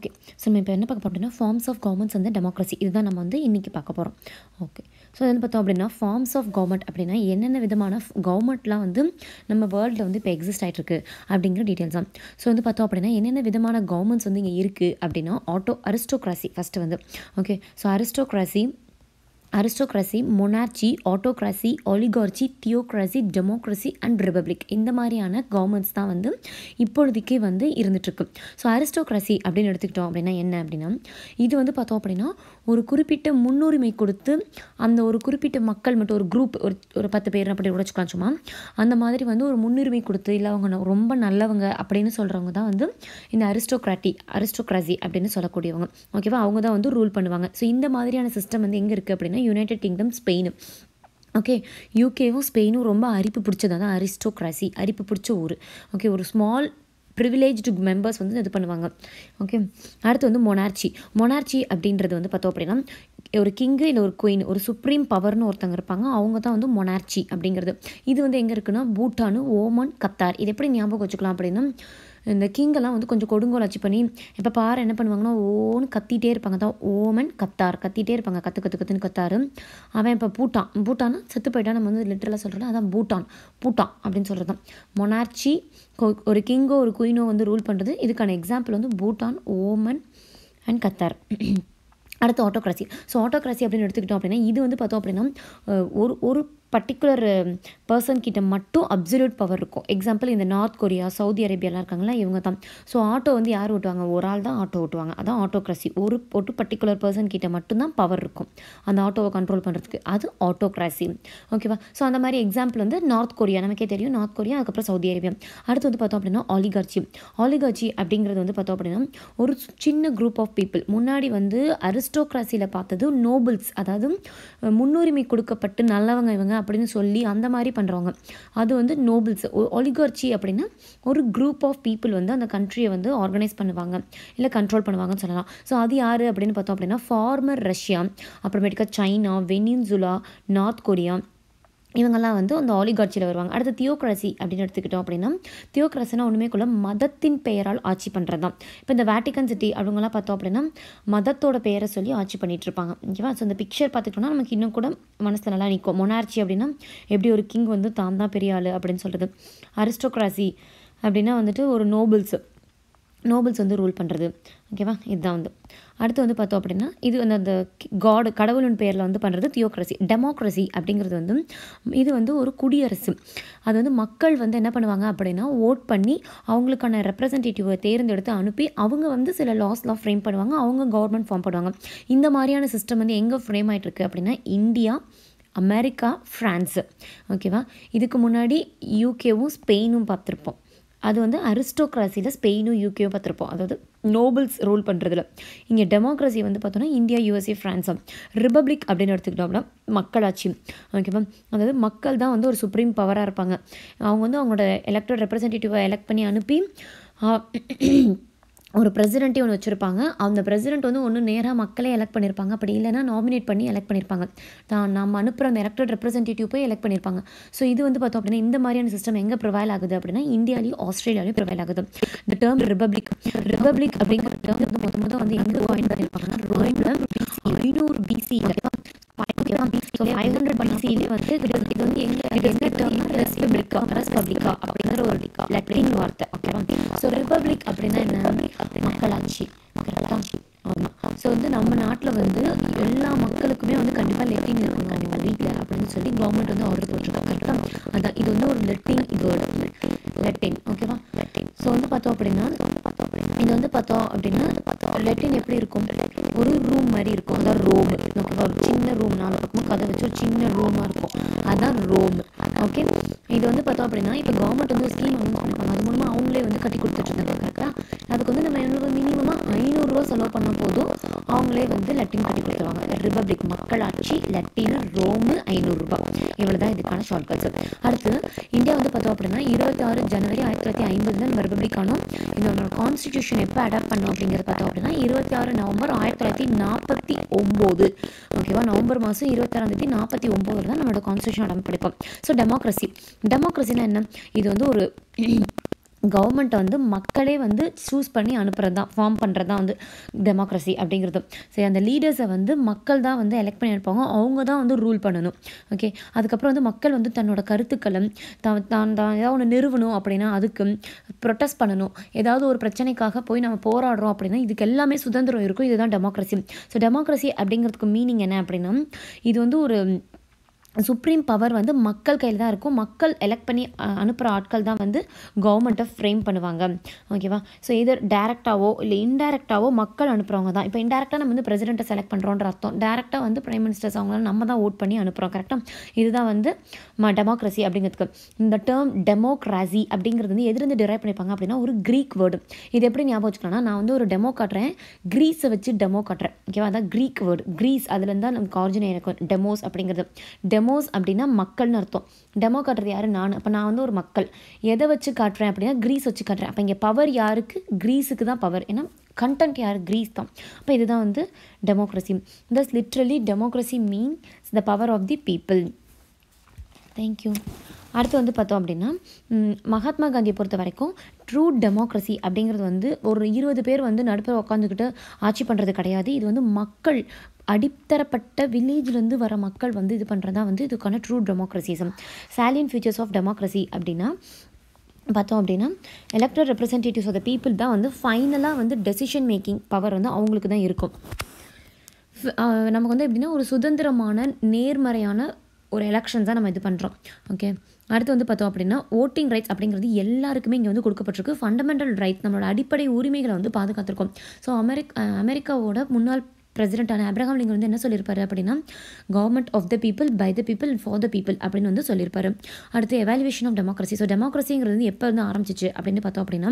okay so நம்ம இப்போ என்ன பார்க்க போகிறோம் அப்படின்னா ஃபார்ம்ஸ் ஆஃப் கவர்மெண்ட்ஸ் வந்து டெமோக்ரஸி இதுதான் நம்ம வந்து இன்றைக்கி பார்க்க போகிறோம் ஓகே ஸோ வந்து பார்த்தோம் அப்படின்னா ஃபார்ம்ஸ் ஆஃப் கவர்மெண்ட் அப்படின்னா என்னென்ன விதமான கவர்மெண்ட்லாம் வந்து நம்ம வேர்ல்டில் வந்து இப்போ எக்ஸிஸ்ட் ஆகிட்டுருக்கு அப்படிங்கிற டீட்டெயில்ஸ் தான் ஸோ வந்து பார்த்தோம் அப்படின்னா என்னென்ன விதமான கவர்மெண்ட்ஸ் வந்து இங்கே இருக்குது அப்படின்னா ஆட்டோ அரிஸ்டோக்ராசி ஃபஸ்ட்டு வந்து okay so aristocracy aristocracy monarchy autocracy oligarchy theocracy democracy and republic இந்த மாதிரியான கவர்மெண்ட்ஸ் தான் வந்து இப்பொழுதுக்கே வந்து இருந்துகிட்ருக்கு ஸோ அரிஸ்டோக்ராசி அப்படின்னு எடுத்துக்கிட்டோம் அப்படின்னா என்ன அப்படின்னா இது வந்து பார்த்தோம் அப்படின்னா ஒரு குறிப்பிட்ட முன்னுரிமை கொடுத்து அந்த ஒரு குறிப்பிட்ட மக்கள் மட்டும் ஒரு குரூப் ஒரு ஒரு பத்து பேர் அப்படி உடைச்சிக்கலாம் சும்மா அந்த மாதிரி வந்து ஒரு முன்னுரிமை கொடுத்து இல்லை அவங்க ரொம்ப நல்லவங்க அப்படின்னு சொல்கிறவங்க தான் வந்து இந்த அரிஸ்டோக்ராட்டி அரிஸ்டோக்ராசி அப்படின்னு சொல்லக்கூடியவங்க ஓகேவா அவங்க தான் வந்து ரூல் பண்ணுவாங்க ஸோ இந்த மாதிரியான சிஸ்டம் வந்து எங்கே இருக்குது அப்படின்னா யுனைடெட் கிங்டம் ஸ்பெயின் ஓகே யூகேவும் ஸ்பெயினும் ரொம்ப அரிப்பு பிடிச்சதாக தான் அரிஸ்டோக்ராசி அரிப்பு பிடிச்ச ஊர் ஓகே ஒரு ஸ்மால் ப்ரிவிலேஜ்டு மெம்பர்ஸ் வந்து இது பண்ணுவாங்க ஓகே அடுத்து வந்து மொனார்ச்சி மொனார்ச்சி அப்படின்றது வந்து பார்த்தோம் அப்படின்னா ஒரு கிங்கு இல்லை ஒரு குயின் ஒரு சுப்ரீம் பவர்னு ஒருத்தங்க இருப்பாங்க அவங்க தான் வந்து மொனார்ச்சி அப்படிங்கிறது இது வந்து எங்கே இருக்குன்னா பூட்டானு ஓமன் கத்தார் இது எப்படி ஞாபகம் வச்சுக்கலாம் அப்படின்னா இந்த கிங்கெல்லாம் வந்து கொஞ்சம் கொடுங்கோல் அச்சு பண்ணி இப்போ பாரு என்ன பண்ணுவாங்கன்னா ஓன்னு கத்திட்டே இருப்பாங்க தான் ஓமன் கத்தார் கத்திட்டே இருப்பாங்க கற்று கற்று கற்றுன்னு கத்தார் அவன் இப்போ பூட்டான் பூட்டானா செத்து போயிட்டான் நம்ம வந்து லிட்டரலாக சொல்கிறோம் அதான் பூட்டான் பூட்டான் அப்படின்னு சொல்கிறது தான் மொனார்ச்சி ஒரு கிங்கோ ஒரு குயினோ வந்து ரூல் பண்ணுறது இதுக்கான எக்ஸாம்பிள் வந்து பூட்டான் ஓமன் அண்ட் கத்தார் அடுத்து ஆட்டோக்ராசி ஸோ ஆட்டோக்ராசி அப்படின்னு எடுத்துக்கிட்டோம் அப்படின்னா இது வந்து பார்த்தோம் அப்படின்னா ஒரு ஒரு பர்டிகுலர் பர்சன் um, கிட்ட மட்டும் அப்சல்யூட் பவர் இருக்கும் எக்ஸாம்பிள் இந்த நார்த் கொரியா சவுதி அரேபியாலாம் இருக்காங்களா இவங்க தான் ஸோ ஆட்டோ வந்து யார் ஓட்டுவாங்க ஒரு ஆள் தான் ஆட்டோ ஓட்டுவாங்க அதான் ஆட்டோக்ராசி ஒரு ஒரு பர்டிகுலர் பர்சன் கிட்ட மட்டும்தான் பவர் இருக்கும் அந்த ஆட்டோவை கண்ட்ரோல் பண்ணுறதுக்கு அது ஆட்டோக்ராசி ஓகேவா ஸோ அந்த மாதிரி எக்ஸாம்பிள் வந்து நார்த் கொரியா நமக்கே தெரியும் நார்த் கொரியா அதுக்கப்புறம் சவுதி அரேபியா அடுத்து வந்து பார்த்தோம் அப்படின்னா ஆலிகார்ச்சி ஆலிகாட்சி அப்படிங்கிறது வந்து பார்த்தோம் அப்படின்னா ஒரு சின்ன குரூப் ஆஃப் பீப்புள் முன்னாடி வந்து அரிஸ்டோக்ராசியில் பார்த்தது நோபிள்ஸ் அதாவது முன்னுரிமை கொடுக்கப்பட்டு நல்லவங்க இவங்க அப்படின்னு சொல்லி அந்த மாதிரி பண்ணுறவங்க அது வந்து நோபிள்ஸ் ஒலிகர்ச்சி அப்படின்னா ஒரு குரூப் ஆஃப் பீப்புள் வந்து அந்த கண்ட்ரியை வந்து ஆர்கனைஸ் பண்ணுவாங்க இல்லை கண்ட்ரோல் பண்ணுவாங்கன்னு சொல்லலாம் ஸோ அது யார் அப்படின்னு பார்த்தோம் அப்படின்னா ஃபார்மர் ரஷ்யா அப்புறமேட்டுக்கா சைனா வெனின்சுலா நார்த் கொரியா இவங்கெல்லாம் வந்து அந்த ஆலிகாட்சியில் வருவாங்க அடுத்து தியோக்ரசி அப்படின்னு எடுத்துக்கிட்டோம் அப்படின்னா தியோக்ரசினா ஒன்றுமே கூட மதத்தின் பெயரால் ஆட்சி பண்ணுறது தான் இப்போ இந்த வேட்டிகன் சிட்டி அவங்கெல்லாம் பார்த்தோம் அப்படின்னா மதத்தோட பெயரை சொல்லி ஆட்சி பண்ணிகிட்ருப்பாங்க ஓகேவா ஸோ இந்த பிக்சர் பார்த்துக்கிட்டோம்னா நமக்கு இன்னும் கூட மனசில் நல்லா நிற்கும் மொனார்ச்சி அப்படின்னா எப்படி ஒரு கிங் வந்து தாம் தான் பெரிய ஆள் அப்படின்னு சொல்கிறது அரிஸ்டோக்ராசி அப்படின்னா வந்துட்டு ஒரு நோபல்ஸு நோபல்ஸ் வந்து ரூல் பண்ணுறது ஓகேவா இதுதான் வந்து அடுத்து வந்து பார்த்தோம் அப்படின்னா இது வந்து அந்த காடு கடவுளின் பேரில் வந்து பண்ணுறது தியோக்ரஸி டெமோக்ரஸி அப்படிங்கிறது வந்து இது வந்து ஒரு குடியரசு அது வந்து மக்கள் வந்து என்ன பண்ணுவாங்க அப்படின்னா ஓட் பண்ணி அவங்களுக்கான ரெப்ரசன்டேட்டிவை தேர்ந்தெடுத்து அனுப்பி அவங்க வந்து சில லாஸ்லாம் ஃப்ரேம் பண்ணுவாங்க அவங்க கவர்மெண்ட் ஃபார்ம் பண்ணுவாங்க இந்த மாதிரியான சிஸ்டம் வந்து எங்கே ஃப்ரேம் ஆகிட்டுருக்கு அப்படின்னா இந்தியா அமெரிக்கா ஃப்ரான்ஸு ஓகேவா இதுக்கு முன்னாடி யூகேவும் ஸ்பெயினும் பார்த்துருப்போம் அது வந்து அரிஸ்டோக்ராசியில் ஸ்பெயினும் யூகேயும் பார்த்துருப்போம் அதாவது நோபல்ஸ் ரூல் பண்ணுறதுல இங்கே டெமோக்ரஸி வந்து பார்த்தோன்னா இந்தியா யூஎஸ்ஏ ஃப்ரான்ஸும் ரிபப்ளிக் அப்படின்னு எடுத்துக்கிட்டோம்னா மக்களாட்சி ஓகேவா அதாவது மக்கள் தான் வந்து ஒரு சுப்ரீம் பவராக இருப்பாங்க அவங்க வந்து அவங்களோட எலெக்டட் ரெப்ரசன்டேட்டிவை எலெக்ட் பண்ணி அனுப்பி ஒரு பிரசிடென்ட்டே ஒன்று வச்சுருப்பாங்க அந்த பிரசிடென்ட் வந்து ஒன்று நேராக மக்களே எலெக்ட் பண்ணியிருப்பாங்க அப்படி இல்லைனா நாமினேட் பண்ணி எலெக்ட் பண்ணியிருப்பாங்க தான் நம்ம அனுப்புகிற எலெக்டட் ரெப்ரஸன்டேட்டிவ் போய் எலெக்ட் பண்ணியிருப்பாங்க ஸோ இது வந்து பார்த்தோம் அப்படின்னா இந்த மாதிரியான சிஸ்டம் எங்கே ப்ரொவைல் ஆகுது அப்படின்னா இந்தியாலையும் ஆஸ்திரேலியாலையும் ப்ரொவைல் ஆகுது இந்த டேர்ம் ரிபப்ளிக் ரிபப்ளிக் அப்படிங்கிற டேர்ம் வந்து மொத்த வந்து எங்கே ஜாயின் பண்ணியிருப்பாங்கன்னா ஐநூறு பிசி ஃபைவ் ஹண்ட்ரட் வந்து இது வந்து வார்த்தை ஓகேவா ஸோ ரிபப்ளிக் அப்படின்னா என்ன மக்களாட்சி மக்களாட்சி ஸோ வந்து நம்ம நாட்டில் வந்து எல்லா மக்களுக்குமே வந்து கண்டிப்பா லெட்டிங் இருக்கணும் அவங்க வீட்டில் அப்படின்னு சொல்லி கவர்மெண்ட் வந்து ஆர்டர் போட்டிருக்காங்க கரெக்டாக அதான் இது வந்து ஒரு லெட்டிங் இது ஒரு லெட்டிங் ஓகேவா ஸோ வந்து பார்த்தோம் அப்படின்னா இது வந்து பார்த்தோம் அப்படின்னா லெட்டிங் எப்படி இருக்கும் ஒரு ரூம் மாதிரி இருக்கும் அதான் ரோம் ஓகேவா ஒரு சின்ன ரூம் நாலு பக்கமும் கதை வச்சு ஒரு சின்ன ரூமாக இருக்கும் அதான் ரோம் ஓகே இது வந்து பார்த்தோம் அப்படின்னா இப்போ கவர்மெண்ட் வந்து ஸ்கீம் அனுப்பிச்சிருப்பாங்க அது மூலமாக அவங்களே வந்து கட்டி கொடுத்துட்டு கரெக்டாக அதுக்கு வந்து நம்ம எவ்வளோ மினிமமாக ஐநூறுரூவா செலவு பண்ண போதும் அவங்களே வந்து லட்டின் கட்டி கொடுத்துருவாங்க ரிபப்ளிக் மக்களாட்சி லட்டின் ரோம் ஐநூறுரூபா இவ்வளோ தான் இதுக்கான ஷார்ட்கட்ஸ் அடுத்து இந்தியா வந்து பார்த்தோம் அப்படின்னா இருபத்தி ஆறு ஜனவரி ஆயிரத்தி தொள்ளாயிரத்தி ஐம்பதுல நம்ம ரிபப்ளிக்கானும் இதோட கான்ஸ்டியூஷன் எப்போ அடாப்ட் பண்ணோம் அப்படிங்கிறது பார்த்தோம் அப்படின்னா இருபத்தி ஆறு நவம்பர் ஆயிரத்தி தொள்ளாயிரத்தி நாற்பத்தி ஒம்பது ஓகேவா நவம்பர் மாதம் இருபத்தாறாம் தேதி நாற்பத்தி ஒம்பது தான் நம்மளோட கான்ஸ்டியூஷன் அடம் படிப்போம் ஸோ டெமோக்ரஸி டெமோக்ரஸினா என்ன இது வந்து ஒரு கவர்மெண்ட் வந்து மக்களே வந்து சூஸ் பண்ணி அனுப்புறது தான் ஃபார்ம் பண்ணுறது தான் வந்து டெமோக்ரஸி அப்படிங்கிறது சரி அந்த லீடர்ஸை வந்து மக்கள் தான் வந்து எலெக்ட் பண்ணி அனுப்பாங்க அவங்க தான் வந்து ரூல் பண்ணணும் ஓகே அதுக்கப்புறம் வந்து மக்கள் வந்து தன்னோட கருத்துக்களும் தான் தான் தான் ஏதாவது ஒன்று நிறுவணும் அப்படின்னா அதுக்கு ப்ரொட்டஸ்ட் பண்ணணும் ஏதாவது ஒரு பிரச்சனைக்காக போய் நம்ம போராடுறோம் அப்படின்னா இதுக்கு எல்லாமே சுதந்திரம் இருக்கும் இதுதான் டெமோக்ரஸி ஸோ டெமோக்ரஸி அப்படிங்கிறதுக்கு மீனிங் என்ன அப்படின்னா இது வந்து ஒரு சுப்ரீம் பவர் வந்து மக்கள் கையில் தான் இருக்கும் மக்கள் எலெக்ட் பண்ணி அனுப்புகிற ஆட்கள் தான் வந்து கவர்மெண்ட்டை ஃப்ரேம் பண்ணுவாங்க ஓகேவா ஸோ இது டேரெக்டாவோ இல்லை இன்டெரக்டாவோ மக்கள் அனுப்புகிறவங்க தான் இப்போ இன்டெரக்டாக நம்ம வந்து பிரசிடென்ட்டை செலக்ட் பண்ணுறோன்ற அர்த்தம் டேரெக்டாக வந்து பிரைம் மினிஸ்டர்ஸ் அவங்களாம் நம்ம தான் ஓட் பண்ணி அனுப்புகிறோம் கரெக்டாக இதுதான் வந்து ம டெமோக்ரஸி அப்படிங்கிறதுக்கு இந்த டேர்ம் டெமோக்ராசி அப்படிங்கிறது வந்து எதிர்ந்து டிரைவ் பண்ணிப்பாங்க அப்படின்னா ஒரு க்ரீக் வேர்டு இது எப்படி ஞாபகம் வச்சுக்கலாம்னா நான் வந்து ஒரு டெமோ காட்டுறேன் க்ரீஸை வச்சு டெமோ காட்டுறேன் ஓகேவா அதான் க்ரீக் வேர்டு க்ரீஸ் அதுலேருந்து தான் நமக்கு ஆரிஜினல் இருக்கும் டெமோஸ் அப்படிங்கிறது டெமோஸ் அப்படின்னா மக்கள்னு அர்த்தம் டெமோ காட்டுறது யார் நான் அப்போ நான் வந்து ஒரு மக்கள் எதை வச்சு காட்டுறேன் அப்படின்னா க்ரீஸ் வச்சு காட்டுறேன் அப்போ இங்கே பவர் யாருக்கு க்ரீஸுக்கு தான் பவர் ஏன்னா கண்டென்ட் யார் க்ரீஸ் தான் அப்போ இதுதான் வந்து democracy thus literally democracy means the power of the people thank you அடுத்து வந்து பார்த்தோம் அப்படின்னா மகாத்மா காந்தியை பொறுத்த வரைக்கும் ட்ரூ டெமோக்ரஸி அப்படிங்கிறது வந்து ஒரு இருபது பேர் வந்து நடுப்புற உட்காந்துக்கிட்டு ஆட்சி பண்ணுறது கிடையாது இது வந்து மக்கள் அடித்தரப்பட்ட வில்லேஜ்லேருந்து வர மக்கள் வந்து இது பண்ணுறது தான் வந்து இதுக்கான ட்ரூ டெமோக்ரஸிசம் சாலியன் ஃபியூச்சர்ஸ் ஆஃப் டெமோக்ரஸி அப்படின்னா பார்த்தோம் அப்படின்னா electoral representatives of the people தான் வந்து ஃபைனலாக வந்து டெசிஷன் மேக்கிங் பவர் வந்து அவங்களுக்கு தான் இருக்கும் நமக்கு வந்து எப்படின்னா ஒரு சுதந்திரமான நேர்மறையான ஒரு எலெக்ஷன்ஸாக நம்ம இது பண்ணுறோம் ஓகே அடுத்து வந்து பார்த்தோம் அப்படின்னா ஓட்டிங் ரைட்ஸ் அப்படிங்கிறது எல்லாருக்குமே இங்கே வந்து கொடுக்கப்பட்டிருக்கு ஃபண்டமெண்டல் ரைட்ஸ் நம்மளோட அடிப்படை உரிமைகளை வந்து பாதுகாத்திருக்கோம் ஸோ அமெரிக் அமெரிக்காவோட முன்னாள் பிரசிடென்டான அப்ரஹாம் லிங்கன் வந்து என்ன சொல்லியிருப்பாரு அப்படின்னா government of the people by the people for the people அப்படின்னு வந்து சொல்லியிருப்பார் அடுத்து எவாலுவேஷன் ஆஃப் டெமோக்ரஸி ஸோ டெமோக்ரஸிங்கிறது வந்து எப்போ வந்து ஆரம்பிச்சிச்சு அப்படின்னு பார்த்தோம் அப்படின்னா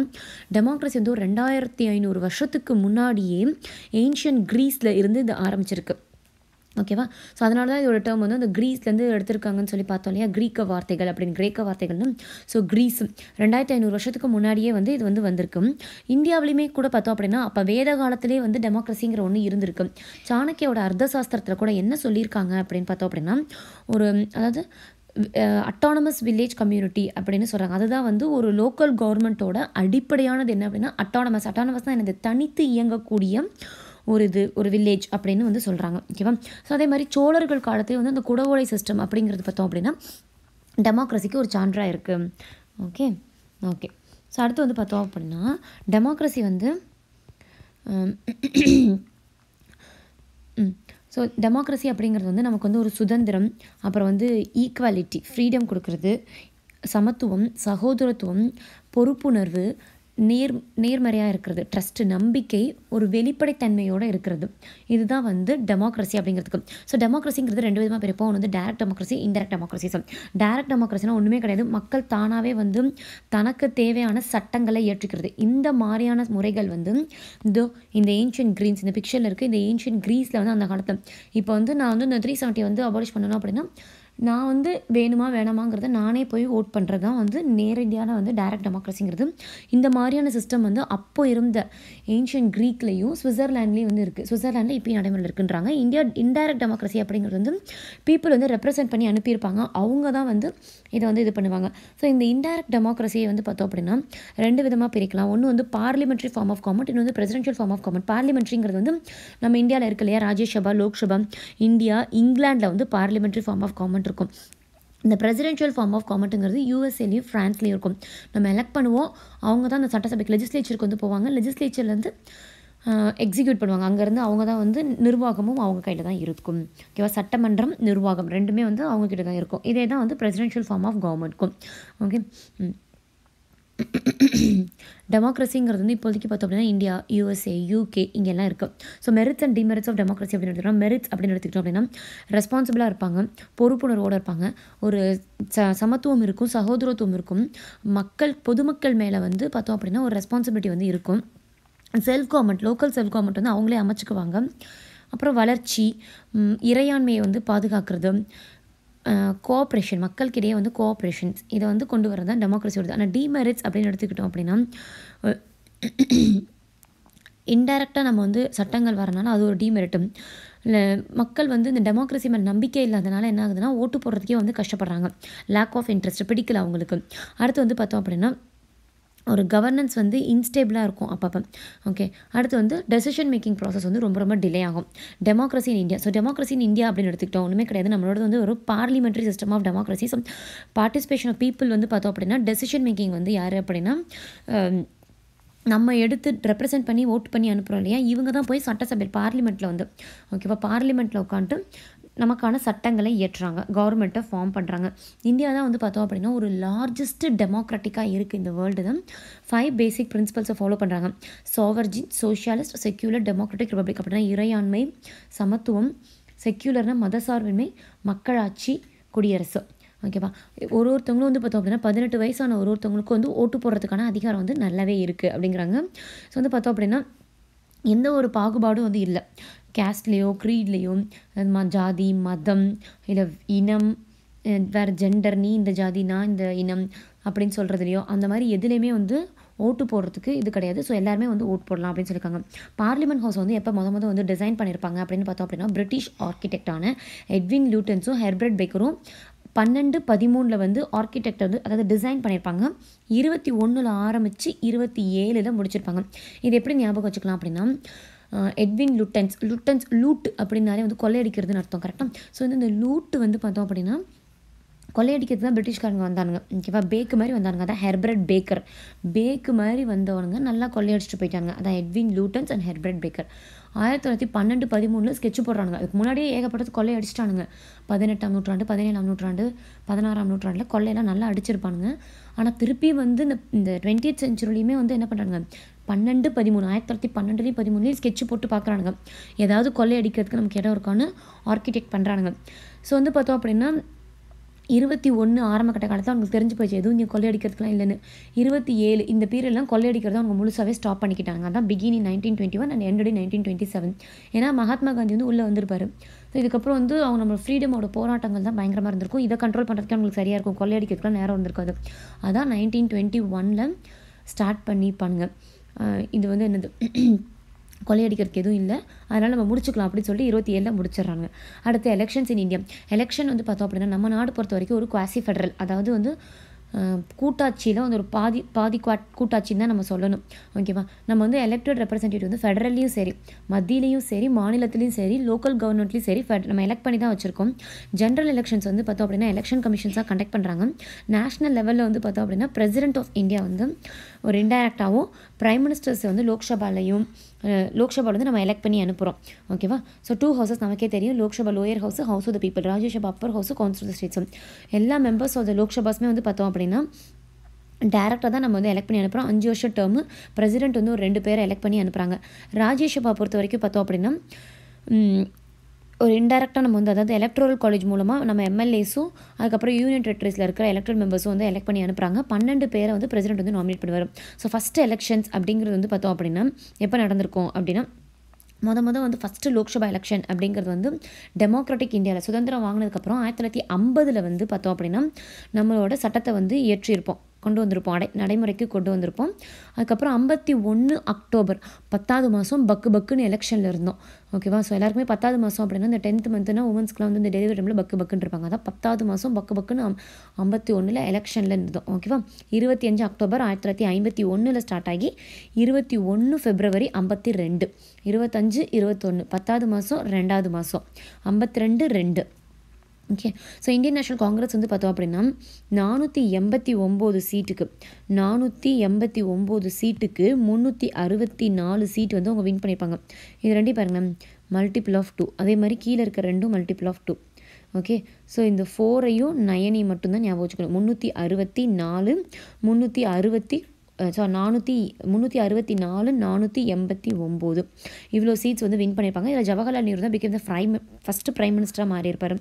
டெமோக்ரஸி வந்து ஒரு ரெண்டாயிரத்தி ஐநூறு வருஷத்துக்கு முன்னாடியே ஏன்ஷியன் க்ரீஸில் இருந்து இது ஆரம்பிச்சிருக்கு ஓகேவா ஸோ அதனால தான் இதோட டேர்ம் வந்து அந்த க்ரீஸ்லேருந்து எடுத்திருக்காங்கன்னு சொல்லி பார்த்தோம் இல்லையா க்ரீக்க வார்த்தைகள் அப்படின்னு கிரேக்க வார்த்தைகள்னு ஸோ க்ரீஸ் ரெண்டாயிரத்தி ஐநூறு வருஷத்துக்கு முன்னாடியே வந்து இது வந்து வந்திருக்கு இந்தியாவிலையுமே கூட பார்த்தோம் அப்படின்னா அப்போ வேத காலத்திலே வந்து டெமோக்ரஸிங்கிற ஒன்று இருந்திருக்கு சாணக்கியோட அர்த்த சாஸ்திரத்தில் கூட என்ன சொல்லியிருக்காங்க அப்படின்னு பார்த்தோம் அப்படின்னா ஒரு அதாவது அட்டானமஸ் வில்லேஜ் கம்யூனிட்டி அப்படின்னு சொல்கிறாங்க அதுதான் வந்து ஒரு லோக்கல் கவர்மெண்ட்டோட அடிப்படையானது என்ன அப்படின்னா அட்டானமஸ் அட்டானமஸ் தான் எனக்கு தனித்து இயங்கக்கூடிய ஒரு இது ஒரு வில்லேஜ் அப்படின்னு வந்து சொல்கிறாங்க ஓகேவா ஸோ அதே மாதிரி சோழர்கள் காலத்தையும் வந்து அந்த குடவோலை சிஸ்டம் அப்படிங்கிறது பார்த்தோம் அப்படின்னா டெமோக்ரஸிக்கு ஒரு சான்றாக இருக்குது ஓகே ஓகே ஸோ அடுத்து வந்து பார்த்தோம் அப்படின்னா டெமோக்ரஸி வந்து ஸோ டெமோக்ரஸி அப்படிங்கிறது வந்து நமக்கு வந்து ஒரு சுதந்திரம் அப்புறம் வந்து ஈக்குவாலிட்டி ஃப்ரீடம் கொடுக்கறது சமத்துவம் சகோதரத்துவம் பொறுப்புணர்வு நேர் நேர்மறையாக இருக்கிறது ட்ரஸ்ட்டு நம்பிக்கை ஒரு வெளிப்படைத்தன்மையோடு இருக்கிறது இதுதான் வந்து டெமோக்ரஸி அப்படிங்கிறதுக்கு ஸோ டெமோக்ரஸிங்கிறது ரெண்டு விதமாக பிரிப்போம் ஒன்று வந்து direct democracy indirect democracy so direct டெமோக்ரஸினா ஒன்றுமே கிடையாது மக்கள் தானாகவே வந்து தனக்கு தேவையான சட்டங்களை ஏற்றுக்கிறது இந்த மாதிரியான முறைகள் வந்து இந்த ஏன்ஷியன் க்ரீன்ஸ் இந்த பிக்சரில் இருக்குது இந்த ஏன்ஷியன் க்ரீஸில் வந்து அந்த காலத்தில் இப்போ வந்து நான் வந்து இந்த த்ரீ செவன்ட்டி வந்து அபாலிஷ் பண்ணணும் அப்படின்னா நான் வந்து வேணுமா வேணாமாங்கிறத நானே போய் ஓட் பண்ணுறது தான் வந்து நேரடியான வந்து டைரக்ட் டெமோக்ரஸிங்கிறது இந்த மாதிரியான சிஸ்டம் வந்து அப்போ இருந்த ஏன்ஷியன் க்ரீக்லேயும் சுவிட்சர்லாண்ட்லேயும் வந்து இருக்குது சுவிட்சர்லாண்டில் இப்போயும் நடைமுறையில் இருக்குன்றாங்க இந்தியா இன்டைரக்ட் டெமோக்ரஸி அப்படிங்கிறது வந்து பீப்புள் வந்து ரெப்ரசென்ட் பண்ணி அனுப்பியிருப்பாங்க அவங்க தான் வந்து இதை வந்து இது பண்ணுவாங்க ஸோ இந்த இன்டைரக்ட் டெமோக்ரஸியை வந்து பார்த்தோம் அப்படின்னா ரெண்டு விதமாக பிரிக்கலாம் ஒன்று வந்து பார்லிமெண்ட்ரி ஃபார்ம் ஆஃப் கவர்மெண்ட் வந்து பிரசிடென்ஷியல் ஃபார்ம் ஆஃப் கவர்மெண்ட் பார்லிமெண்ட்ரிங்கிறது வந்து நம்ம இந்தியாவில் இருக்கு இல்லையா ராஜ்யசபா லோக்சபா இந்தியா இங்கிலாண்டில் வந்து பார்லிமெண்ட்ரி ஃபார்ம் ஆஃப் கவர்மெண்ட் இருக்கும் இந்த பிரசிடென்ஷியல் ஃபார்ம் ஆஃப் கவர்மெண்ட்டுங்கிறது யூஎஸ்ஏலையும் ஃப்ரான்ஸ்லேயும் இருக்கும் நம்ம எலெக்ட் பண்ணுவோம் அவங்க தான் அந்த சட்டசபைக்கு லெஜிஸ்லேச்சருக்கு வந்து போவாங்க லெஜிஸ்லேச்சர்லேருந்து எக்ஸிக்யூட் பண்ணுவாங்க அங்கேருந்து அவங்க தான் வந்து நிர்வாகமும் அவங்க கையில் தான் இருக்கும் ஓகேவா சட்டமன்றம் நிர்வாகம் ரெண்டுமே வந்து அவங்க கிட்ட தான் இருக்கும் இதே தான் வந்து பிரசிடென்ஷியல் ஃபார்ம் ஆஃப் கவர்மெண்ட்க்கும் ஓகே டெமோக்ரஸிங்கிறது வந்து இப்போதைக்கு பார்த்தோம் அப்படின்னா இந்தியா யூஎஸ்ஏ யூகே இங்கெல்லாம் இருக்குது so merits and demerits of democracy அப்படின்னு எடுத்துக்கிட்டோம் மெரிட்ஸ் அப்படின்னு எடுத்துக்கிட்டோம் அப்படின்னா ரெஸ்பான்சிபிளாக இருப்பாங்க பொறுப்புணர்வோடு இருப்பாங்க ஒரு ச சமத்துவம் இருக்கும் சகோதரத்துவம் இருக்கும் மக்கள் பொதுமக்கள் மேலே வந்து பார்த்தோம் அப்படின்னா ஒரு ரெஸ்பான்சிபிலிட்டி வந்து இருக்கும் self government local self government வந்து அவங்களே அமைச்சிக்குவாங்க அப்புறம் வளர்ச்சி இறையாண்மையை வந்து பாதுகாக்கிறது கோஆப்ரேஷன் மக்களுக்கிடையே வந்து கோஆப்ரேஷன்ஸ் இதை வந்து கொண்டு வரது தான் வருது ஆனால் டிமெரிட்ஸ் அப்படின்னு எடுத்துக்கிட்டோம் அப்படின்னா இன்டெரக்டாக நம்ம வந்து சட்டங்கள் வரனால அது ஒரு டிமெரிட்டும் இல்லை மக்கள் வந்து இந்த டெமோக்ரஸி மேலே நம்பிக்கை இல்லாதனால என்ன ஆகுதுன்னா ஓட்டு போடுறதுக்கே வந்து கஷ்டப்படுறாங்க லேக் ஆஃப் இன்ட்ரெஸ்ட் பிடிக்கல அவங்களுக்கு அடுத்து வந்து பார்த்தோம் அப்படின்னா ஒரு கவர்னன்ஸ் வந்து இன்ஸ்டேபிளாக இருக்கும் அப்பப்போ ஓகே அடுத்து வந்து டெசிஷன் மேக்கிங் ப்ராசஸ் வந்து ரொம்ப ரொம்ப டிலே ஆகும் democracy in India so democracy in India அப்படின்னு எடுத்துக்கிட்டோம் ஒன்றுமே கிடையாது நம்மளோட வந்து ஒரு parliamentary system of democracy so participation of people வந்து பார்த்தோம் அப்படின்னா டெசிஷன் மேக்கிங் வந்து யார் அப்படின்னா um, நம்ம எடுத்து ரெப்ரசென்ட் பண்ணி ஓட் பண்ணி அனுப்புகிறோம் இல்லையா இவங்க தான் போய் சட்டசபை பார்லிமெண்ட்டில் வந்து ஓகேவா பார்லிமெண்ட்டில் உட்காந்துட்டு நமக்கான சட்டங்களை இயற்றுறாங்க கவர்மெண்ட்டை ஃபார்ம் பண்ணுறாங்க இந்தியா தான் வந்து பார்த்தோம் அப்படின்னா ஒரு லார்ஜஸ்ட் டெமோக்ராட்டிக்காக இருக்குது இந்த வேர்ல்டு தான் ஃபைவ் பேசிக் பிரின்சிபல்ஸை ஃபாலோ பண்ணுறாங்க sovereign socialist secular democratic republic அப்படின்னா இறையாண்மை சமத்துவம் செக்யூலர்னால் மதசார்பின்மை மக்களாட்சி குடியரசு ஓகேவா ஒரு ஒருத்தவங்களும் வந்து பார்த்தோம் அப்படின்னா பதினெட்டு வயசான ஒரு ஒருத்தவங்களுக்கும் வந்து ஓட்டு போடுறதுக்கான அதிகாரம் வந்து நல்லாவே இருக்குது அப்படிங்கிறாங்க ஸோ வந்து பார்த்தோம் அப்படின்னா எந்த ஒரு பாகுபாடும் வந்து இல்லை கேஸ்ட்லேயோ க்ரீட்லேயோ ஜாதி மதம் இல்லை இனம் வேறு ஜெண்டர் நீ இந்த ஜாதி நான் இந்த இனம் அப்படின்னு சொல்கிறதுலையோ அந்த மாதிரி எதுலேயுமே வந்து ஓட்டு போடுறதுக்கு இது கிடையாது ஸோ எல்லாருமே வந்து ஓட்டு போடலாம் அப்படின்னு சொல்லியிருக்காங்க பார்லிமெண்ட் ஹவுஸ் வந்து எப்போ மொதல் மொதல் வந்து டிசைன் பண்ணியிருப்பாங்க அப்படின்னு பார்த்தோம் அப்படின்னா பிரிட்டிஷ் ஆர்கிடெக்டான எட்வின் லூட்டன்ஸும் ஹெர்பர்ட் பேக்கரும் பன்னெண்டு பதிமூணில் வந்து ஆர்கிடெக்ட் வந்து அதாவது டிசைன் பண்ணியிருப்பாங்க இருபத்தி ஒன்றில் ஆரம்பித்து இருபத்தி ஏழில் முடிச்சிருப்பாங்க இது எப்படி ஞாபகம் வச்சுக்கலாம் அப்படின்னா எட்வின் லுட்டன்ஸ் லுட்டன்ஸ் லூட் அப்படின்னாலே வந்து கொள்ளையடிக்கிறதுன்னு அர்த்தம் கரெக்டாக ஸோ வந்து இந்த லூட்டு வந்து பார்த்தோம் அப்படின்னா கொள்ளையடிக்கிறது தான் பிரிட்டிஷ்காரங்க வந்தானுங்க ஓகேவா பேக்கு மாதிரி வந்தானுங்க அதான் ஹெர்பரட் பேக்கர் பேக்கு மாதிரி வந்தவனுங்க நல்லா கொள்ளையடிச்சிட்டு போயிட்டாங்க அதான் Edwin Lutyens and Herbert Baker ஆயிரத்தி தொள்ளாயிரத்தி பன்னெண்டு பதிமூணில் ஸ்கெட்ச் போடுறானுங்க அதுக்கு முன்னாடியே ஏகப்பட்டது கொள்ளை அடிச்சிட்டானுங்க பதினெட்டாம் நூற்றாண்டு பதினேழாம் நூற்றாண்டு பதினாறாம் நூற்றாண்டில் கொள்ளையெல்லாம் நல்லா அடிச்சிருப்பானுங்க ஆனால் திருப்பி வந்து இந்த இந்த டுவெண்ட்டி சென்ச்சுரிலையுமே வந்து என்ன பண்ணுறாங்க பன்னெண்டு பதிமூணு ஆயிரத்தி தொள்ளாயிரத்தி பன்னெண்டுலேயும் பதிமூணுலேயும் ஸ்கெட்ச் போட்டு பார்க்குறானுங்க ஏதாவது கொள்ளை அடிக்கிறதுக்கு நமக்கு இடம் இருக்கான்னு ஆர்கிடெக்ட் பண்ணுறானுங்க ஸோ வந்து பார்த்தோம் அப்படின்னா இருபத்தி ஒன்று ஆரம்ப கட்ட காலத்தில் அவங்களுக்கு தெரிஞ்சு போச்சு எதுவும் இங்கே கொள்ளையடிக்கிறதுக்குலாம் இல்லைன்னு இருபத்தி ஏழு இந்த பீரியட்லாம் அடிக்கிறதை அவங்க முழுசாகவே ஸ்டாப் பண்ணிக்கிட்டாங்க அதான் beginning nineteen twenty one and எண்டடி நைன்டீன் டுவெண்ட்டி செவன் ஏன்னா மகாத்மா காந்தி வந்து உள்ளே வந்திருப்பாரு ஸோ இதுக்கப்புறம் வந்து அவங்க நம்ம ஃப்ரீடமோட போராட்டங்கள் தான் பயங்கரமாக இருந்திருக்கும் இதை கண்ட்ரோல் பண்ணுறதுக்கு அவங்களுக்கு சரியாக இருக்கும் கொள்ளையடிக்கிறதுக்குலாம் நேரம் இருந்திருக்காது அதான் நைன்டீன் டுவெண்ட்டி ஒனில் ஸ்டார்ட் பண்ணி பண்ணுங்கள் இது வந்து என்னது அடிக்கிறதுக்கு எதுவும் இல்லை அதனால் நம்ம முடிச்சுக்கலாம் அப்படின்னு சொல்லிட்டு இருபத்தி ஏழில் முடிச்சிடுறாங்க அடுத்து எலெக்ஷன்ஸ் இன் இந்தியா எலெக்ஷன் வந்து பார்த்தோம் அப்படின்னா நம்ம நாடு பொறுத்த வரைக்கும் ஒரு குவாசி ஃபெடரல் அதாவது வந்து கூட்டாட்சியில் வந்து ஒரு பாதி பாதி குவா கூட்டாட்சின்னு தான் நம்ம சொல்லணும் ஓகேவா நம்ம வந்து எலெக்டட் ரெப்ரஸன்டேட்டிவ் வந்து ஃபெடரல்லையும் சரி மத்தியிலையும் சரி மாநிலத்துலேயும் சரி லோக்கல் கவர்மெண்ட்லையும் சரி ஃபெட் நம்ம எலெக்ட் பண்ணி தான் வச்சுருக்கோம் ஜென்ரல் எலெக்ஷன்ஸ் வந்து பார்த்தோம் அப்படின்னா எலெக்ஷன் கமிஷன்ஸாக கண்டக்ட் பண்ணுறாங்க நேஷனல் லெவலில் வந்து பார்த்தோம் அப்படின்னா பிரசிடென்ட் ஆஃப் இந்தியா வந்து ஒரு இன்டைரக்டாகவும் ப்ரைம் மினிஸ்டர்ஸ் வந்து லோக்சபாலையும் லோக்சபாவில் வந்து நம்ம எலெக்ட் பண்ணி அனுப்புகிறோம் ஓகேவா ஸோ டூ ஹவுசஸ் நமக்கே தெரியும் Lok Sabha lower house house of the people Rajya Sabha upper house council of ஸ்டேட்ஸும் எல்லா மெம்பர்ஸ் ஆஃப் த லோக்சபாஸுமே வந்து பார்த்தோம் அப்படின்னா டேரக்டாக தான் நம்ம வந்து எலெக்ட் பண்ணி அனுப்புகிறோம் அஞ்சு வருஷம் டேர்மு பிரசிடென்ட் வந்து ஒரு ரெண்டு பேரை எலெக்ட் பண்ணி அனுப்புகிறாங்க ராஜ்யசபா பொறுத்த வரைக்கும் பார்த்தோம் அப்படின்னா ஒரு இன்டெரக்டாக நம்ம வந்து அதாவது எலக்ட்ரல் காலேஜ் மூலமாக நம்ம எம்எல்ஏஸும் அதுக்கப்புறம் யூனியன் டெரிட்டரிஸில் இருக்கிற எலக்ட்ரல் மெம்பர்ஸும் வந்து எலெக்ட் பண்ணி அனுப்புறாங்க பன்னெண்டு பேரை வந்து பிரசிடென்ட் வந்து நாமினேட் பண்ணுவார் ஸோ ஃபஸ்ட்டு எலெக்ஷன்ஸ் அப்படிங்கிறது வந்து பார்த்தோம் அப்படின்னா எப்போ நடந்திருக்கும் அப்படின்னா மொதல் மொதல் வந்து ஃபஸ்ட்டு லோக்சபா எலெக்ஷன் அப்படிங்கிறது வந்து டெமோக்ராட்டிக் இந்தியாவில் சுதந்திரம் வாங்கினதுக்கப்புறம் ஆயிரத்தி தொள்ளாயிரத்தி ஐம்பதில் வந்து பார்த்தோம் அப்படின்னா நம்மளோட சட்டத்தை வந்து இயற்றியிருப்போம் கொண்டு வந்திருப்போம் அடை நடைமுறைக்கு கொண்டு வந்திருப்போம் அதுக்கப்புறம் ஐம்பத்தி ஒன்று அக்டோபர் பத்தாவது மாதம் பக்கு பக்குன்னு எலெக்ஷனில் இருந்தோம் ஓகேவா ஸோ எல்லாருக்குமே பத்தாவது மாதம் அப்படின்னா இந்த டென்த் மந்த்னா உமன்ஸ்க்குலாம் வந்து இந்த டெலிவரி டைமில் பக்கு பக்குன்னு இருப்பாங்க அதான் பத்தாவது மாதம் பக்கு பக்குன்னு ஐம்பத்தி ஒன்றில் எலெக்ஷனில் இருந்தோம் ஓகேவா இருபத்தி அஞ்சு அக்டோபர் ஆயிரத்தி தொள்ளாயிரத்தி ஐம்பத்தி ஒன்றில் ஸ்டார்ட் ஆகி இருபத்தி ஒன்று ஃபெப்ரவரி ஐம்பத்தி ரெண்டு இருபத்தஞ்சு இருபத்தொன்று பத்தாவது மாதம் ரெண்டாவது மாதம் ஐம்பத்தி ரெண்டு ரெண்டு okay so Indian national Congress வந்து பார்த்தோம் அப்படின்னா நானூற்றி எண்பத்தி ஒம்பது சீட்டுக்கு நானூற்றி எண்பத்தி ஒம்பது சீட்டுக்கு முந்நூற்றி அறுபத்தி நாலு சீட் வந்து அவங்க வின் பண்ணியிருப்பாங்க இது ரெண்டையும் பாருங்களேன் மல்டிபிள் ஆஃப் டூ அதே மாதிரி கீழே இருக்கிற ரெண்டும் multiple of two okay so இந்த ஃபோரையும் நயனையும் மட்டும்தான் ஞாபகம் வச்சுக்கணும் முந்நூற்றி அறுபத்தி நாலு முந்நூற்றி அறுபத்தி ஸோ நானூற்றி முந்நூற்றி அறுபத்தி நாலு நானூற்றி எண்பத்தி ஒம்பது இவ்வளோ சீட்ஸ் வந்து வின் பண்ணியிருப்பாங்க இதில் ஜவஹர்லால் நேரு தான் became the prime first prime மினிஸ்டராக மாறி இருப்பார்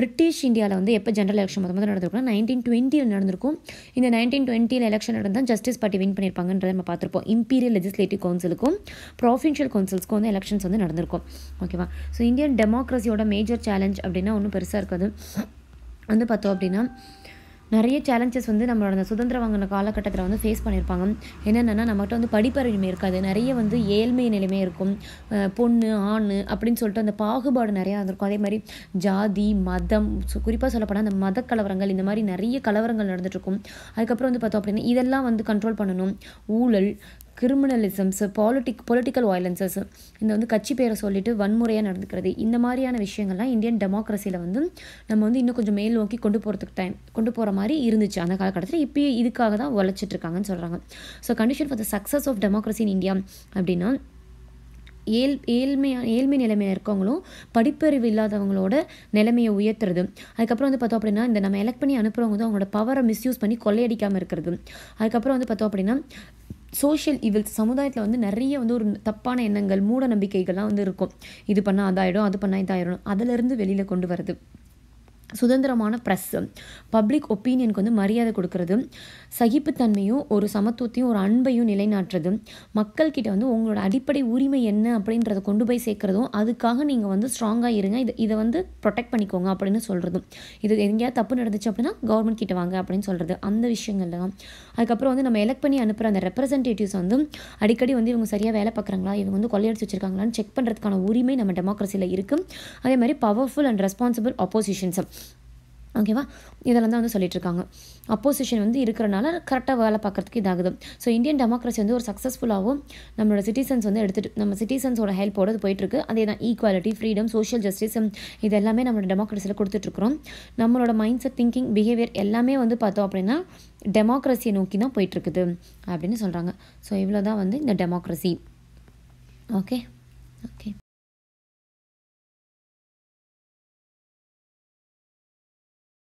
பிரிட்டிஷ் இந்தியாவில் வந்து எப்போ ஜென்ரல் எலெக்ஷன் மொதல் முதல் நடந்திருக்கும்னா நைன்டீன் டுவெண்ட்டியில் நடந்திருக்கும் இந்த நைன்டீன் டுவெண்ட்டியில் எலெக்ஷன் நடந்தால் ஜஸ்டிஸ் பார்ட்டி வின் பண்ணியிருப்பாங்கன்றதை நம்ம பார்த்துருப்போம் இம்பீரியல் லெஜிஸ்லேட்டிவ் கவுன்சிலுக்கும் ப்ராஃபின்ஷியல் கவுன்சில்ஸ்க்கும் வந்து எலெக்ஷன்ஸ் வந்து நடந்திருக்கும் ஓகேவா ஸோ இந்தியன் டெமோக்ரஸியோட மேஜர் சேலஞ்ச் அப்படின்னா ஒன்றும் பெருசாக இருக்காது வந்து பார்த்தோம் அப்படின்னா நிறைய சேலஞ்சஸ் வந்து நம்மளோட அந்த சுதந்திரம் வாங்கின காலகட்டத்தில் வந்து ஃபேஸ் பண்ணியிருப்பாங்க என்னென்னா நம்மகிட்ட வந்து படிப்பறிவுமே இருக்காது நிறைய வந்து ஏழ்மை நிலைமை இருக்கும் பொண்ணு ஆண் அப்படின்னு சொல்லிட்டு அந்த பாகுபாடு நிறையா இருந்திருக்கும் அதே மாதிரி ஜாதி மதம் குறிப்பாக சொல்லப்போனால் அந்த மத கலவரங்கள் இந்த மாதிரி நிறைய கலவரங்கள் நடந்துகிட்ருக்கும் அதுக்கப்புறம் வந்து பார்த்தோம் அப்படின்னா இதெல்லாம் வந்து கண்ட்ரோல் பண்ணணும் ஊழல் கிரிமினலிசம்ஸு பாலிட்டிக் பொலிட்டிக்கல் வயலன்சஸ் இந்த வந்து கட்சி பேரை சொல்லிட்டு வன்முறையாக நடந்துக்கிறது இந்த மாதிரியான விஷயங்கள்லாம் இந்தியன் டெமோக்ரஸியில் வந்து நம்ம வந்து இன்னும் கொஞ்சம் மேல் நோக்கி கொண்டு போகிறதுக்கு டைம் கொண்டு போகிற மாதிரி இருந்துச்சு அந்த காலகட்டத்தில் இப்போ இதுக்காக தான் உழைச்சிட்ருக்காங்கன்னு சொல்கிறாங்க so condition for the success of democracy in India அப்படின்னா ஏல் ஏழ்மையான ஏழ்மை நிலைமையில் இருக்கவங்களும் படிப்பறிவு இல்லாதவங்களோட நிலைமையை உயர்த்துறது அதுக்கப்புறம் வந்து பார்த்தோம் அப்படின்னா இந்த நம்ம எலக்ட் பண்ணி அனுப்புகிறவங்க வந்து அவங்களோட பவரை மிஸ்யூஸ் பண்ணி கொள்ளையடிக்காமல் இருக்கிறது அதுக்கப்புறம் வந்து பார்த்தோம் அப்படின்னா சோஷியல் ஈவல்ஸ் சமுதாயத்தில் வந்து நிறைய வந்து ஒரு தப்பான எண்ணங்கள் மூட நம்பிக்கைகள்லாம் வந்து இருக்கும் இது பண்ணால் அதாயிடும் அது பண்ணால் இதாயிடும் அதிலிருந்து வெளியில் கொண்டு வருது சுதந்திரமான ப்ரெஸ்ஸு பப்ளிக் ஒப்பீனியனுக்கு வந்து மரியாதை கொடுக்கறது சகிப்புத்தன்மையும் ஒரு சமத்துவத்தையும் ஒரு அன்பையும் நிலைநாட்டுறது மக்கள்கிட்ட வந்து உங்களோட அடிப்படை உரிமை என்ன அப்படின்றத கொண்டு போய் சேர்க்குறதும் அதுக்காக நீங்கள் வந்து ஸ்ட்ராங்காக இருங்க இது இதை வந்து ப்ரொடெக்ட் பண்ணிக்கோங்க அப்படின்னு சொல்கிறதும் இது எங்கேயாவது தப்பு நடந்துச்சு அப்படின்னா கவர்மெண்ட் கிட்ட வாங்க அப்படின்னு சொல்கிறது அந்த விஷயங்கள்ல தான் அதுக்கப்புறம் வந்து நம்ம எலக்ட் பண்ணி அனுப்புகிற அந்த ரெப்ரஸன்டேட்டிவ்ஸ் வந்து அடிக்கடி வந்து இவங்க சரியாக வேலை பார்க்குறாங்களா இவங்க வந்து கொள்ளையடிச்சு வச்சிருக்காங்களான்னு செக் பண்ணுறதுக்கான உரிமை நம்ம டெமோக்ரஸியில் இருக்குது அதே மாதிரி பவர்ஃபுல் அண்ட் ரெஸ்பான்சிபிள் அப்போசிஷன்ஸ் ஓகேவா இதெல்லாம் தான் வந்து சொல்லிகிட்ருக்காங்க அப்போசிஷன் வந்து இருக்கிறனால கரெக்டாக வேலை பார்க்குறதுக்கு இதாகுது ஸோ இந்தியன் டெமோக்ரஸி வந்து ஒரு சக்ஸஸ்ஃபுல்லாகவும் நம்மளோட சிட்டிசன்ஸ் வந்து எடுத்துகிட்டு நம்ம சிட்டிசன்ஸோட ஹெல்ப்போடு போயிட்டுருக்கு அதே தான் ஈக்குவாலிட்டி ஃப்ரீடம் சோஷியல் ஜஸ்டிஸ் இது எல்லாமே நம்மளோட டெமோக்ரஸியில் கொடுத்துட்ருக்குறோம் நம்மளோட மைண்ட் செட் திங்கிங் பிஹேவியர் எல்லாமே வந்து பார்த்தோம் அப்படின்னா டெமோக்ரஸியை நோக்கி தான் போயிட்டுருக்குது அப்படின்னு சொல்கிறாங்க ஸோ இவ்வளோ தான் வந்து இந்த டெமோக்ரஸி ஓகே ஓகே